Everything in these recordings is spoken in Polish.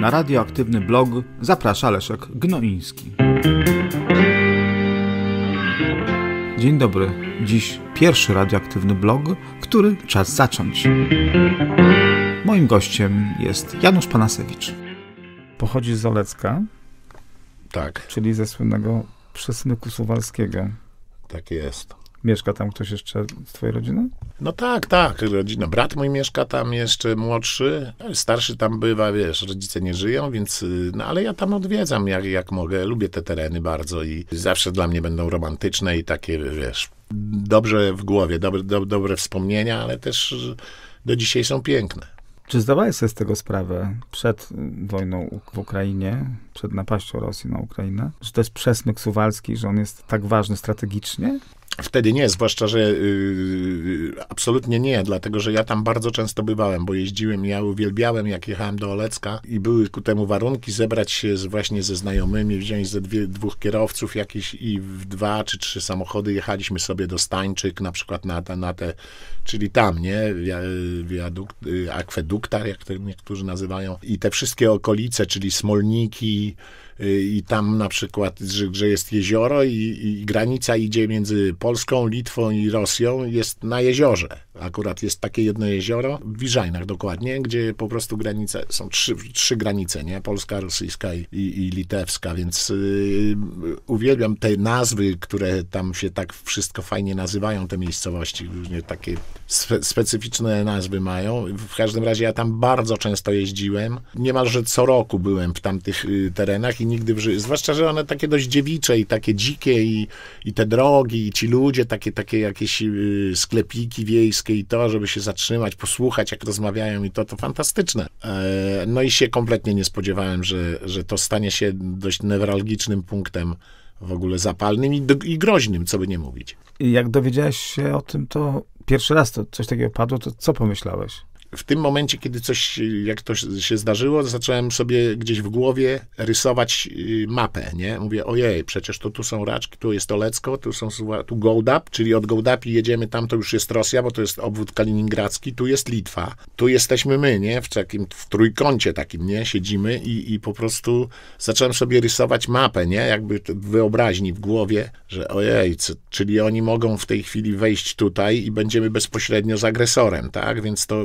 Na radioaktywny blog zaprasza Leszek Gnoiński. Dzień dobry. Dziś pierwszy radioaktywny blog, który czas zacząć. Moim gościem jest Janusz Panasewicz. Pochodzi z Olecka. Tak. Czyli ze słynnego przesmyku suwalskiego. Tak jest. Mieszka tam ktoś jeszcze z twojej rodziny? No tak, tak. Rodzina. Brat mój mieszka tam jeszcze młodszy. Starszy tam bywa, wiesz, rodzice nie żyją, więc y, no ale ja tam odwiedzam jak, jak mogę. Lubię te tereny bardzo i zawsze dla mnie będą romantyczne i takie, wiesz, dobrze w głowie, dobre, do, dobre wspomnienia, ale też y, do dzisiaj są piękne. Czy zdawałeś sobie z tego sprawę przed wojną w Ukrainie, przed napaścią Rosji na Ukrainę, że to jest przesmyk suwalski, że on jest tak ważny strategicznie? Wtedy nie, zwłaszcza, że yy, absolutnie nie, dlatego że ja tam bardzo często bywałem, bo jeździłem, ja uwielbiałem, jak jechałem do Olecka i były ku temu warunki zebrać się z, właśnie ze znajomymi, wziąć ze dwie, dwóch kierowców jakiś i w dwa czy trzy samochody jechaliśmy sobie do Stańczyk, na przykład na, na, na te, czyli tam, nie, wiadukt, y, akweduktar, tak jak to niektórzy nazywają, i te wszystkie okolice, czyli Smolniki, Y, i tam na przykład, że, że jest jezioro i, i granica idzie między Polską, Litwą i Rosją, jest na jeziorze Akurat jest takie jedno jezioro, w Wiżajnach dokładnie, gdzie po prostu granice, są trzy, trzy granice, nie? Polska, rosyjska i, i litewska, więc yy, uwielbiam te nazwy, które tam się tak wszystko fajnie nazywają, te miejscowości, różnie takie spe, specyficzne nazwy mają. W każdym razie ja tam bardzo często jeździłem, niemalże co roku byłem w tamtych y, terenach i nigdy w życiu, zwłaszcza, że one takie dość dziewicze i takie dzikie i, i te drogi i ci ludzie, takie, takie jakieś y, sklepiki wiejskie, i to, żeby się zatrzymać, posłuchać, jak rozmawiają i to, to fantastyczne. E, no i się kompletnie nie spodziewałem, że, że to stanie się dość newralgicznym punktem w ogóle zapalnym i, i groźnym, co by nie mówić. I jak dowiedziałeś się o tym, to pierwszy raz to coś takiego padło, to co pomyślałeś? w tym momencie, kiedy coś, jak to się zdarzyło, zacząłem sobie gdzieś w głowie rysować y, mapę, nie? Mówię, ojej, przecież to tu są raczki, tu jest Olecko, tu są, tu Goldap, czyli od Goldapi jedziemy tam, to już jest Rosja, bo to jest obwód kaliningradzki, tu jest Litwa, tu jesteśmy my, nie? W takim, w trójkącie takim, nie? Siedzimy i, i po prostu zacząłem sobie rysować mapę, nie? Jakby wyobraźni w głowie, że ojej, co, czyli oni mogą w tej chwili wejść tutaj i będziemy bezpośrednio z agresorem, tak? Więc to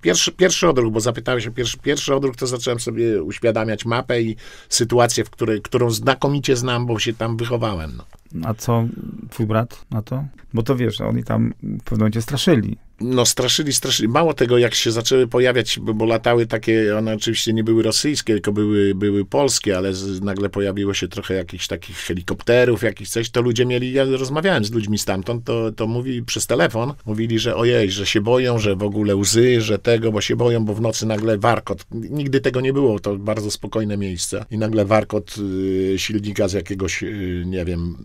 pierwszy, pierwszy odruch, bo zapytałem o pierwszy, pierwszy odruch, to zacząłem sobie uświadamiać mapę i sytuację, w której, którą znakomicie znam, bo się tam wychowałem. No. A co twój brat na to? Bo to wiesz, oni tam w pewnym momencie straszyli no straszyli, straszyli. Mało tego, jak się zaczęły pojawiać, bo, bo, latały takie, one oczywiście nie były rosyjskie, tylko były, były polskie, ale z, nagle pojawiło się trochę jakichś takich helikopterów, jakiś coś, to ludzie mieli, ja rozmawiałem z ludźmi stamtąd, to, to mówi przez telefon, mówili, że ojej, że się boją, że w ogóle łzy, że tego, bo się boją, bo w nocy nagle warkot. Nigdy tego nie było, to bardzo spokojne miejsce. I nagle warkot y, silnika z jakiegoś, y, nie wiem,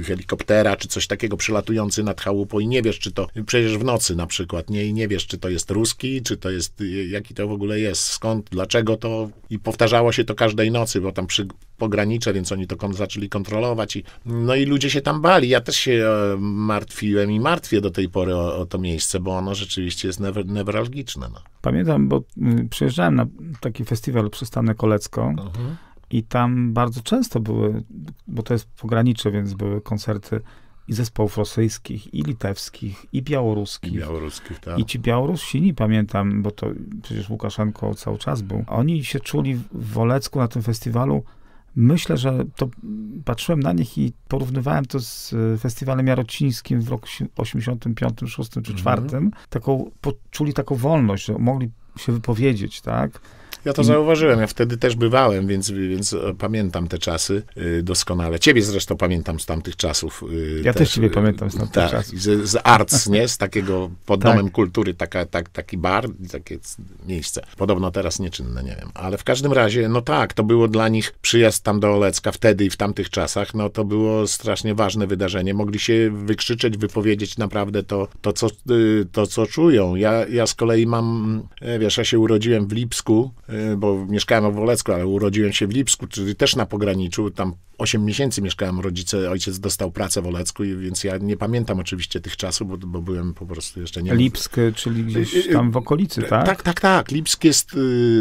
Y, helikoptera czy coś takiego przylatujący nad chałupą i nie wiesz, czy to przecież w nocy na przykład, nie, i nie wiesz, czy to jest ruski, czy to jest, y, jaki to w ogóle jest, skąd, dlaczego to i powtarzało się to każdej nocy, bo tam przy pogranicze, więc oni to kon zaczęli kontrolować i no i ludzie się tam bali. Ja też się e, martwiłem i martwię do tej pory o, o to miejsce, bo ono rzeczywiście jest newr newralgiczne. No. Pamiętam, bo przejeżdżałem mm, przyjeżdżałem na taki festiwal Przystanek Olecko. Uh mhm. -huh i tam bardzo często były, bo to jest pogranicze, więc były koncerty i zespołów rosyjskich, i litewskich, i białoruskich. I białoruskich, tak. I ci Białorusini, pamiętam, bo to przecież Łukaszenko cały czas był, oni się czuli w Wolecku na tym festiwalu, myślę, że to patrzyłem na nich i porównywałem to z e, festiwalem jarocińskim w roku 85, 6 czy 4, mhm. taką, poczuli taką wolność, że mogli się wypowiedzieć, tak? Ja to zauważyłem, ja wtedy też bywałem, więc, więc e, pamiętam te czasy e, doskonale. Ciebie zresztą pamiętam z tamtych czasów. E, ja też, też ciebie pamiętam z tamtych tak, czasów. Z, z Arts, nie? Z takiego, pod tak. domem kultury, taka, tak, taki bar, takie miejsce. Podobno teraz nieczynne, nie wiem. Ale w każdym razie, no tak, to było dla nich przyjazd tam do Olecka wtedy i w tamtych czasach, no to było strasznie ważne wydarzenie. Mogli się wykrzyczeć, wypowiedzieć naprawdę to, to, co, y, to co czują. Ja, ja z kolei mam, wiesz, ja się urodziłem w Lipsku, Y, bo mieszkałem w Wolecku, ale urodziłem się w Lipsku, czyli też na pograniczu. Tam 8 miesięcy mieszkałem, rodzice, ojciec dostał pracę w Wolecku, więc ja nie pamiętam oczywiście tych czasów, bo, bo byłem po prostu jeszcze nie... Lipsk, czyli gdzieś y, y, tam w okolicy, tak? Tak, tak, tak. Lipsk jest,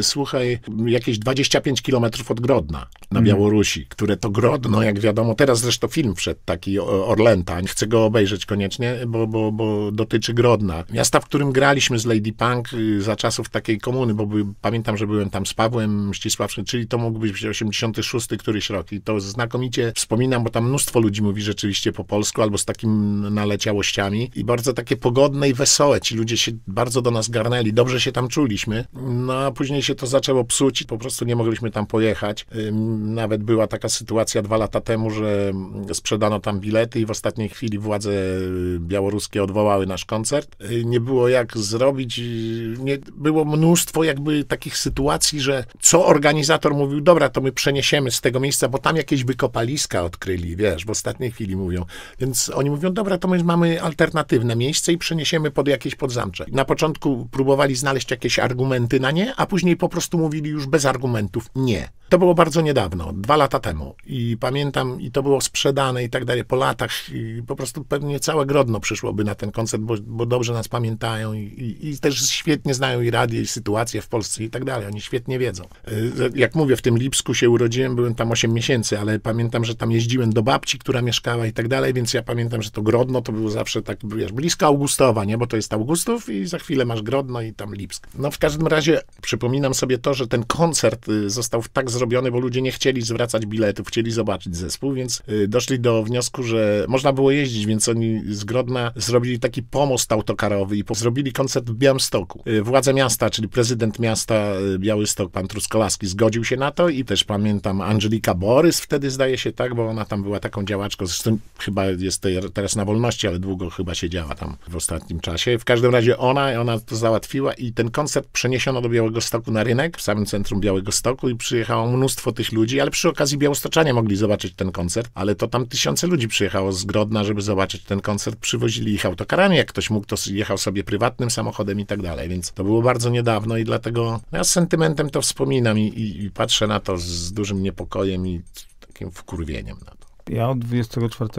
słuchaj, jakieś 25 kilometrów od Grodna na mhm. Białorusi, mm. które to Grodno, jak wiadomo, teraz zresztą film wszedł taki Orlęta, chcę go obejrzeć koniecznie, bo, bo, bo dotyczy Grodna. Miasta, w którym graliśmy z Lady Punk y, za czasów takiej komuny, bo by, pamiętam, że byłem tam z Pawłem Ścisławszym, czyli to mógł być 86 któryś rok i to znakomicie wspominam, bo tam mnóstwo ludzi mówi rzeczywiście po polsku albo z takim naleciałościami i bardzo takie pogodne i wesołe. Ci ludzie się bardzo do nas garnęli, dobrze się tam czuliśmy, no a później się to zaczęło psuć i po prostu nie mogliśmy tam pojechać. Nawet była taka sytuacja dwa lata temu, że sprzedano tam bilety i w ostatniej chwili władze białoruskie odwołały nasz koncert. Nie było jak zrobić, nie, było mnóstwo jakby takich sytuacji, że co organizator mówił, dobra, to my przeniesiemy z tego miejsca, bo tam jakieś wykopaliska odkryli, wiesz, w ostatniej chwili mówią. Więc oni mówią, dobra, to my mamy alternatywne miejsce i przeniesiemy pod jakieś podzamcze. Na początku próbowali znaleźć jakieś argumenty na nie, a później po prostu mówili już bez argumentów nie. To było bardzo niedawno niedawno, dwa lata temu. I pamiętam, i to było sprzedane i tak dalej, po latach. I po prostu pewnie całe Grodno przyszłoby na ten koncert, bo, bo dobrze nas pamiętają i, i, i, też świetnie znają i radię, i sytuację w Polsce i tak dalej. Oni świetnie wiedzą. E, jak mówię, w tym Lipsku się urodziłem, byłem tam 8 miesięcy, ale pamiętam, że tam jeździłem do babci, która mieszkała i tak dalej, więc ja pamiętam, że to Grodno to było zawsze tak, wiesz, blisko Augustowa, nie? Bo to jest Augustów i za chwilę masz Grodno i tam Lipsk. No w każdym razie przypominam sobie to, że ten koncert y, został tak zrobiony, bo ludzie nie chcieli zwracać biletów, chcieli zobaczyć zespół, więc y, doszli do wniosku, że można było jeździć, więc oni z Grodna zrobili taki pomost autokarowy i zrobili koncert w Białymstoku. Y, władze miasta, czyli prezydent miasta y, Białystok, pan Truskolaski, zgodził się na to i też pamiętam Angelika Borys wtedy zdaje się tak, bo ona tam była taką działaczką, zresztą chyba jest teraz na wolności, ale długo chyba siedziała tam w ostatnim czasie. W każdym razie ona, ona to załatwiła i ten koncert przeniesiono do Białego Stoku na rynek, w samym centrum Białego Stoku i przyjechało mnóstwo tych ludzi ludzi, ale przy okazji Białostoczanie mogli zobaczyć ten koncert, ale to tam tysiące ludzi przyjechało z Grodna, żeby zobaczyć ten koncert. Przywozili ich autokarami, jak ktoś mógł, to jechał sobie prywatnym samochodem i tak dalej, więc to było bardzo niedawno i dlatego no ja z sentymentem to wspominam i, i, i patrzę na to z dużym niepokojem i takim wkurwieniem na to. Ja od 24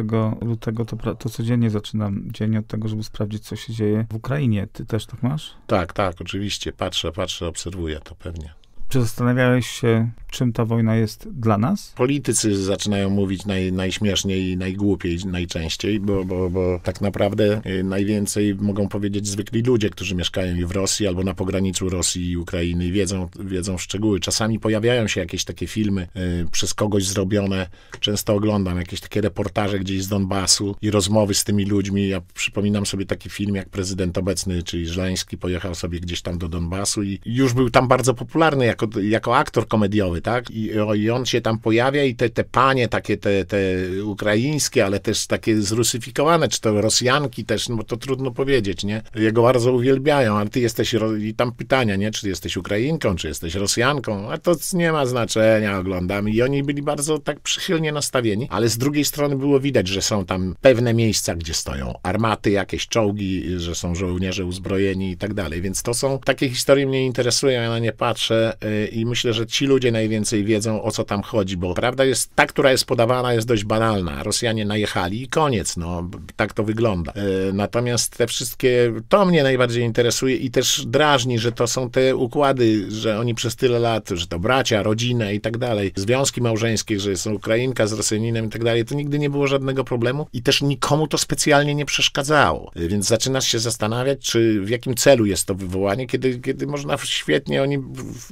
lutego to, to, codziennie zaczynam dzień od tego, żeby sprawdzić, co się dzieje w Ukrainie. Ty też tak masz? Tak, tak, oczywiście. Patrzę, patrzę, obserwuję to pewnie. Czy zastanawiałeś się, czym ta wojna jest dla nas? Politycy zaczynają mówić naj, najśmieszniej i najgłupiej najczęściej, bo, bo, bo tak naprawdę y, najwięcej mogą powiedzieć zwykli ludzie, którzy mieszkają i w Rosji albo na pograniczu Rosji i Ukrainy i wiedzą, wiedzą szczegóły. Czasami pojawiają się jakieś takie filmy y, przez kogoś zrobione. Często oglądam jakieś takie reportaże gdzieś z Donbasu i rozmowy z tymi ludźmi. Ja przypominam sobie taki film, jak prezydent obecny, czyli Żleński, pojechał sobie gdzieś tam do Donbasu i już był tam bardzo popularny jako jako, jako aktor komediowy, tak? I, I, on się tam pojawia i te, te panie takie, te, te ukraińskie, ale też takie zrusyfikowane, czy to Rosjanki też, no to trudno powiedzieć, nie? Jego bardzo uwielbiają, ale ty jesteś, i tam pytania, nie? Czy jesteś Ukrainką, czy jesteś Rosjanką? A to nie ma znaczenia, oglądam. I oni byli bardzo tak przychylnie nastawieni, ale z drugiej strony było widać, że są tam pewne miejsca, gdzie stoją armaty, jakieś czołgi, że są żołnierze uzbrojeni i tak dalej, więc to są, takie historie mnie interesują, ja na nie patrzę, E, i myślę, że ci ludzie najwięcej wiedzą, o co tam chodzi, bo prawda jest, ta, która jest podawana, jest dość banalna. Rosjanie najechali i koniec, no, tak to wygląda. E, natomiast te wszystkie, to mnie najbardziej interesuje i też drażni, że to są te układy, że oni przez tyle lat, że to bracia, rodzina i tak dalej, związki małżeńskie, że jest Ukrainka z Rosjaninem i tak dalej, to nigdy nie było żadnego problemu i też nikomu to specjalnie nie przeszkadzało. E, więc zaczynasz się zastanawiać, czy w jakim celu jest to wywołanie, kiedy, kiedy można świetnie, oni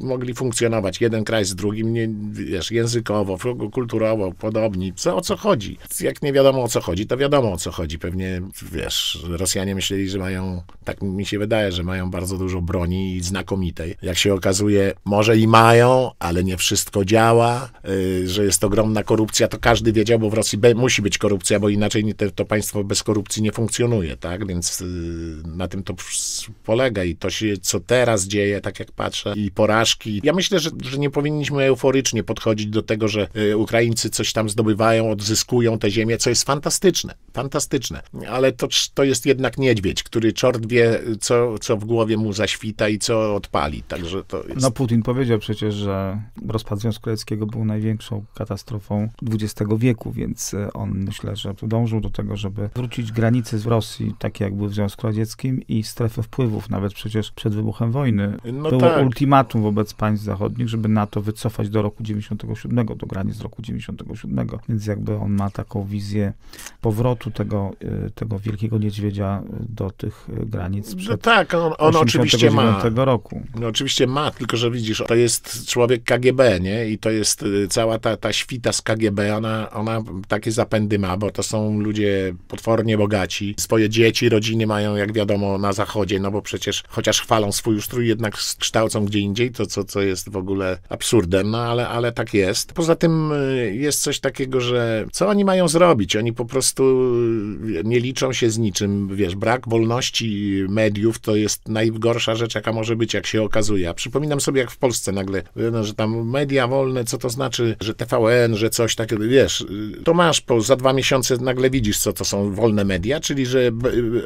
mogą mogli funkcjonować jeden kraj z drugim, nie, wiesz, językowo, kulturowo, podobni. Co, o co chodzi? Jak nie wiadomo o co chodzi, to wiadomo o co chodzi. Pewnie, wiesz, Rosjanie myśleli, że mają, tak mi się wydaje, że mają bardzo dużo broni i znakomitej. Jak się okazuje, może i mają, ale nie wszystko działa, yy, że jest ogromna korupcja, to każdy wiedział, bo w Rosji be, musi być korupcja, bo inaczej te, to państwo bez korupcji nie funkcjonuje, tak? Więc yy, na tym to polega i to się, co teraz dzieje, tak jak patrzę, i porażki i ja myślę, że, że nie powinniśmy euforycznie podchodzić do tego, że y, Ukraińcy coś tam zdobywają, odzyskują te ziemię, co jest fantastyczne, fantastyczne. Ale to, to jest jednak niedźwiedź, który czort wie, co, co w głowie mu zaświta i co odpali. Także to jest... No Putin powiedział przecież, że rozpad Związku Radzieckiego był największą katastrofą XX wieku, więc y, on myślę, że dążył do tego, żeby wrócić granice z Rosji, takie jak były w Związku Radzieckim i strefę wpływów, nawet przecież przed wybuchem wojny. No było tak. ultimatum wobec państw zachodnich, żeby NATO wycofać do roku 97, do granic roku 97. Więc jakby on ma taką wizję powrotu tego, y, tego wielkiego niedźwiedzia do tych y, granic no przed no Tak, on, on oczywiście ma. Roku. No oczywiście ma, tylko że widzisz, to jest człowiek KGB, nie? I to jest y, cała ta, ta świta z KGB, ona, ona takie zapędy ma, bo to są ludzie potwornie bogaci. Swoje dzieci, rodziny mają, jak wiadomo, na zachodzie, no bo przecież chociaż chwalą swój ustrój, jednak kształcą gdzie indziej, to co co jest w ogóle absurdem, no ale, ale tak jest. Poza tym y, jest coś takiego, że co oni mają zrobić? Oni po prostu y, nie liczą się z niczym, wiesz, brak wolności mediów to jest najgorsza rzecz, jaka może być, jak się okazuje. A przypominam sobie, jak w Polsce nagle, no, że tam media wolne, co to znaczy, że TVN, że coś takiego, wiesz, y, to masz, po, za dwa miesiące nagle widzisz, co to są wolne media, czyli, że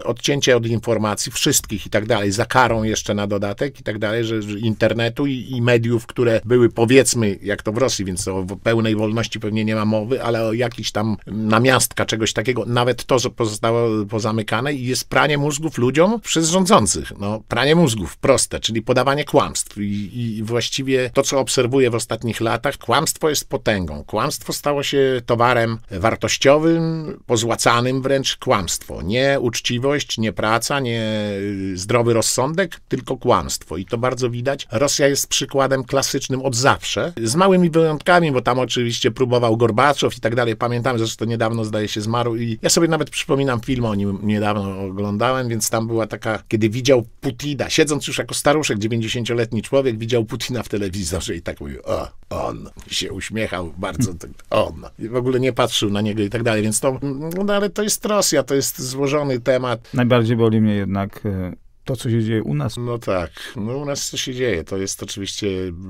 odcięcie od informacji wszystkich i tak dalej, za karą jeszcze na dodatek i tak dalej, że internetu i, i i mediów, które były powiedzmy, jak to w Rosji, więc o pełnej wolności pewnie nie ma mowy, ale o jakiś tam namiastka czegoś takiego, nawet to, co pozostało pozamykane i jest pranie mózgów ludziom przez rządzących. No, pranie mózgów, proste, czyli podawanie kłamstw i, i właściwie to, co obserwuję w ostatnich latach, kłamstwo jest potęgą. Kłamstwo stało się towarem wartościowym, pozłacanym wręcz kłamstwo. Nie uczciwość, nie praca, nie y, zdrowy rozsądek, tylko kłamstwo. I to bardzo widać. Rosja jest przy przykładem klasycznym od zawsze, z małymi wyjątkami, bo tam oczywiście próbował Gorbaczow i tak dalej. Pamiętam, że to niedawno zdaje się zmarł i ja sobie nawet przypominam film o nim niedawno oglądałem, więc tam była taka, kiedy widział Putina, siedząc już jako staruszek, 90-letni człowiek, widział Putina w telewizorze i tak mówił, o, on. I się uśmiechał bardzo, tak, on. I w ogóle nie patrzył na niego i tak dalej, więc to, no, no ale to jest Rosja, to jest złożony temat. Najbardziej boli mnie jednak e, to, co się dzieje u nas? No tak. No u nas co się dzieje? To jest oczywiście,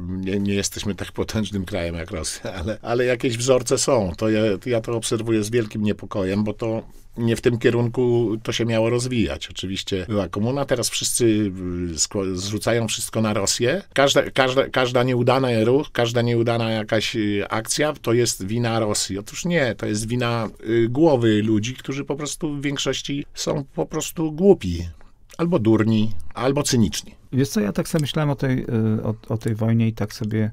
nie, nie jesteśmy tak potężnym krajem jak Rosja, ale, ale jakieś wzorce są. To ja, ja to obserwuję z wielkim niepokojem, bo to nie w tym kierunku to się miało rozwijać. Oczywiście była komuna, teraz wszyscy y, zrzucają wszystko na Rosję. Każda, każda, każda nieudana ruch, każda nieudana jakaś y, akcja to jest wina Rosji. Otóż nie, to jest wina y, głowy ludzi, którzy po prostu w większości są po prostu głupi albo durni, albo cyniczni. Wiesz co, ja tak sobie myślałem o tej, y, o, o tej wojnie i tak sobie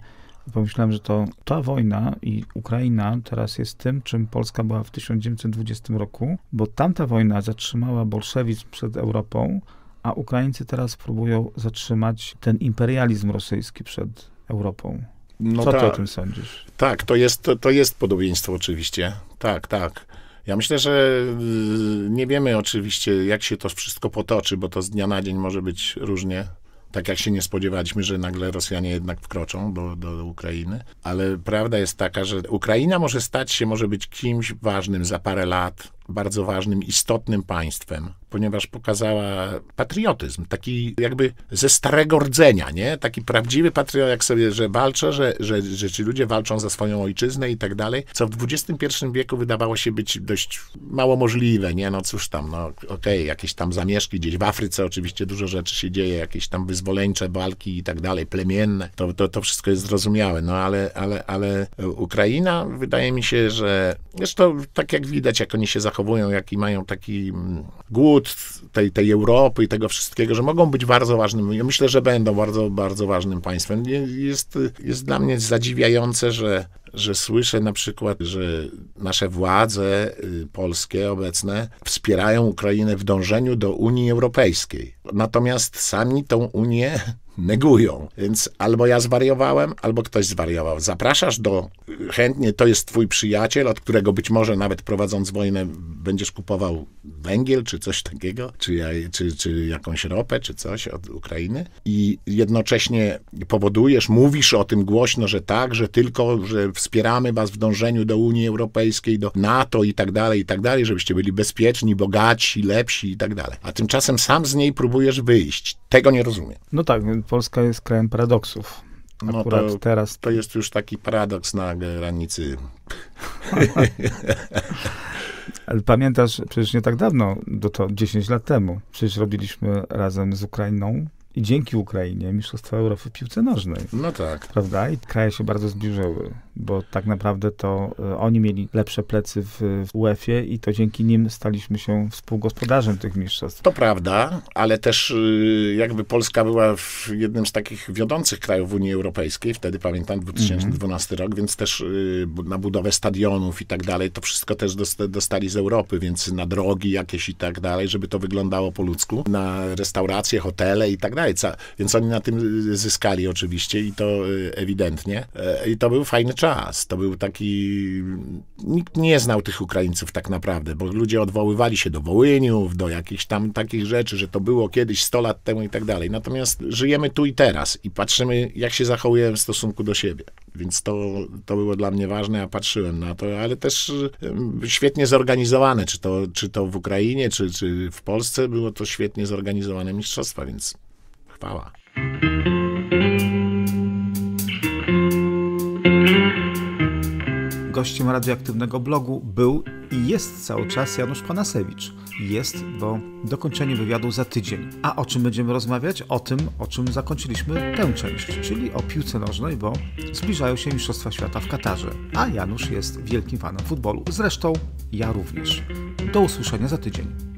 pomyślałem, że to ta wojna i Ukraina teraz jest tym, czym Polska była w 1920 roku, bo tamta wojna zatrzymała bolszewizm przed Europą, a Ukraińcy teraz próbują zatrzymać ten imperializm rosyjski przed Europą. No Co ta, ty tak. o tym sądzisz? Tak, to jest, to jest podobieństwo oczywiście. Tak, tak. Ja myślę, że y, nie wiemy oczywiście, jak się to wszystko potoczy, bo to z dnia na dzień może być różnie. Tak jak się nie spodziewaliśmy, że nagle Rosjanie jednak wkroczą do, do Ukrainy. Ale prawda jest taka, że Ukraina może stać się, może być kimś ważnym za parę lat, bardzo ważnym, istotnym państwem, ponieważ pokazała patriotyzm, taki jakby ze starego rdzenia, nie? Taki prawdziwy patriot, jak sobie, że walczę, że, że, że ci ludzie walczą za swoją ojczyznę i tak dalej, co w XXI wieku wydawało się być dość mało możliwe, nie? No cóż tam, no okej, okay, jakieś tam zamieszki gdzieś w Afryce oczywiście dużo rzeczy się dzieje, jakieś tam wyzwoleńcze walki i tak dalej, plemienne, to, to, to wszystko jest zrozumiałe, no ale, ale, ale Ukraina, wydaje mi się, że zresztą tak jak widać, jak oni się zachowują, zachowują, jaki mają taki mm, głód tej, tej Europy i tego wszystkiego, że mogą być bardzo ważnym. Ja myślę, że będą bardzo, bardzo ważnym państwem. Jest, jest dla mnie zadziwiające, że że słyszę na przykład, że nasze władze y, polskie obecne wspierają Ukrainę w dążeniu do Unii Europejskiej. Natomiast sami tą Unię negują. Więc albo ja zwariowałem, albo ktoś zwariował. Zapraszasz do chętnie, to jest twój przyjaciel, od którego być może nawet prowadząc wojnę będziesz kupował węgiel, czy coś takiego, czy, czy, czy jakąś ropę, czy coś od Ukrainy i jednocześnie powodujesz, mówisz o tym głośno, że tak, że tylko, że wspieramy was w dążeniu do Unii Europejskiej, do NATO i tak dalej, i tak dalej, żebyście byli bezpieczni, bogaci, lepsi i tak dalej. A tymczasem sam z niej próbujesz wyjść. Tego nie rozumiem. No tak, Polska jest krajem paradoksów. Akurat no to, teraz. To jest już taki paradoks na granicy. Ale pamiętasz, przecież nie tak dawno, do to 10 lat temu, przecież robiliśmy razem z Ukrainą i dzięki Ukrainie Mistrzostwa Europy w piłce nożnej. No tak. Prawda? I kraje się bardzo zbliżyły bo tak naprawdę to e, oni mieli lepsze plecy w, w UEFA i to dzięki nim staliśmy się współgospodarzem tych mistrzostw. To prawda, ale też y, jakby Polska była w jednym z takich wiodących krajów Unii Europejskiej, wtedy pamiętam 2012 mm -hmm. rok, więc też y, na budowę stadionów i tak dalej, to wszystko też dostali z Europy, więc na drogi jakieś i tak dalej, żeby to wyglądało po ludzku, na restauracje, hotele i tak dalej, więc oni na tym y, zyskali oczywiście i to ewidentnie e, i to był fajny czas czas. To był taki. Nikt nie znał tych Ukraińców tak naprawdę, bo ludzie odwoływali się do Wołyniów, do jakichś tam takich rzeczy, że to było kiedyś 100 lat temu i tak dalej. Natomiast żyjemy tu i teraz i patrzymy, jak się zachowujemy w stosunku do siebie. Więc to, to było dla mnie ważne, ja patrzyłem na to, ale też świetnie zorganizowane, czy to, czy to w Ukrainie, czy, czy w Polsce, było to świetnie zorganizowane mistrzostwa, więc chwała. Gościem radioaktywnego blogu był i jest cały czas Janusz Panasewicz. Jest, bo dokończenie wywiadu za tydzień. A o czym będziemy rozmawiać? O tym, o czym zakończyliśmy tę część, czyli o piłce nożnej, bo zbliżają się Mistrzostwa Świata w Katarze. A Janusz jest wielkim fanem futbolu. Zresztą ja również. Do usłyszenia za tydzień.